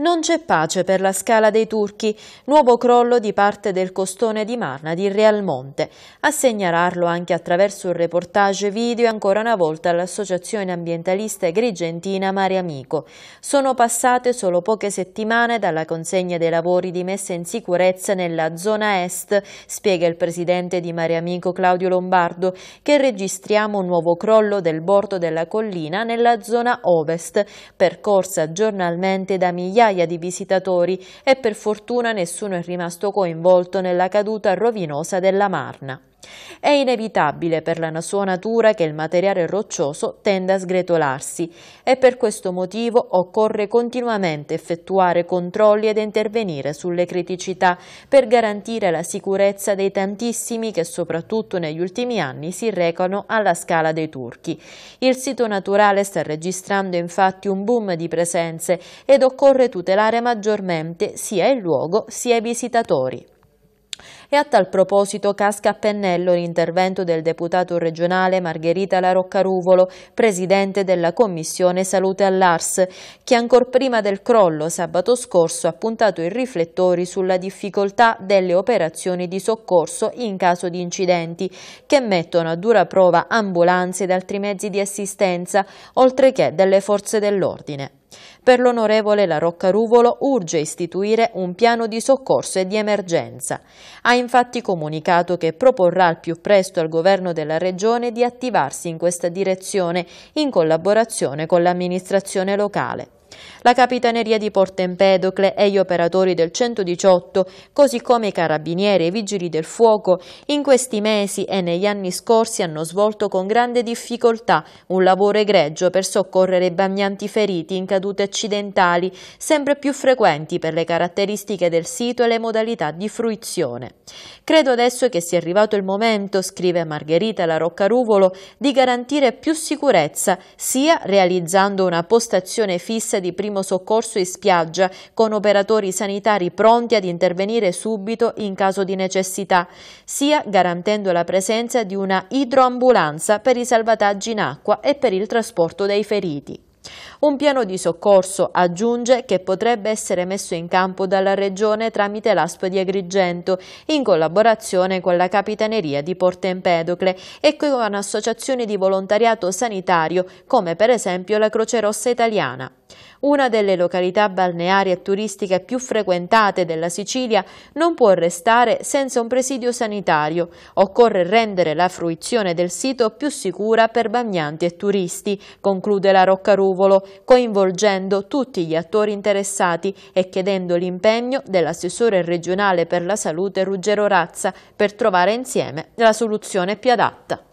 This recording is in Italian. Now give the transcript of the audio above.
Non c'è pace per la scala dei turchi, nuovo crollo di parte del costone di Marna di Realmonte. A segnalarlo anche attraverso un reportage video ancora una volta l'associazione ambientalista grigentina Mare Amico. Sono passate solo poche settimane dalla consegna dei lavori di messa in sicurezza nella zona est, spiega il presidente di Mare Amico Claudio Lombardo, che registriamo un nuovo crollo del bordo della collina nella zona ovest, percorsa giornalmente da migliaia migliaia di visitatori e per fortuna nessuno è rimasto coinvolto nella caduta rovinosa della Marna. È inevitabile per la sua natura che il materiale roccioso tenda a sgretolarsi e per questo motivo occorre continuamente effettuare controlli ed intervenire sulle criticità per garantire la sicurezza dei tantissimi che soprattutto negli ultimi anni si recano alla Scala dei Turchi. Il sito naturale sta registrando infatti un boom di presenze ed occorre tutelare maggiormente sia il luogo sia i visitatori e a tal proposito casca a pennello l'intervento del deputato regionale Margherita La Roccaruvolo, presidente della Commissione Salute all'Ars, che ancor prima del crollo sabato scorso ha puntato i riflettori sulla difficoltà delle operazioni di soccorso in caso di incidenti, che mettono a dura prova ambulanze ed altri mezzi di assistenza, oltre che delle forze dell'ordine. Per l'onorevole La Roccaruvolo urge istituire un piano di soccorso e di emergenza. Ha infatti comunicato che proporrà al più presto al governo della regione di attivarsi in questa direzione in collaborazione con l'amministrazione locale. La Capitaneria di Porto Empedocle e gli operatori del 118, così come i carabinieri e i vigili del fuoco, in questi mesi e negli anni scorsi hanno svolto con grande difficoltà un lavoro egregio per soccorrere bagnanti feriti in cadute accidentali, sempre più frequenti per le caratteristiche del sito e le modalità di fruizione. Credo adesso che sia arrivato il momento, scrive Margherita La Roccaruvolo, di garantire più sicurezza, sia realizzando una postazione fissa di di primo soccorso in spiaggia, con operatori sanitari pronti ad intervenire subito in caso di necessità, sia garantendo la presenza di una idroambulanza per i salvataggi in acqua e per il trasporto dei feriti. Un piano di soccorso, aggiunge, che potrebbe essere messo in campo dalla Regione tramite l'ASP di Agrigento, in collaborazione con la Capitaneria di Porto Empedocle e con associazioni di volontariato sanitario, come per esempio la Croce Rossa Italiana. Una delle località balneari e turistiche più frequentate della Sicilia non può restare senza un presidio sanitario. Occorre rendere la fruizione del sito più sicura per bagnanti e turisti, conclude la Roccarù Suvolo, coinvolgendo tutti gli attori interessati e chiedendo l'impegno dell'assessore regionale per la salute Ruggero Razza per trovare insieme la soluzione più adatta.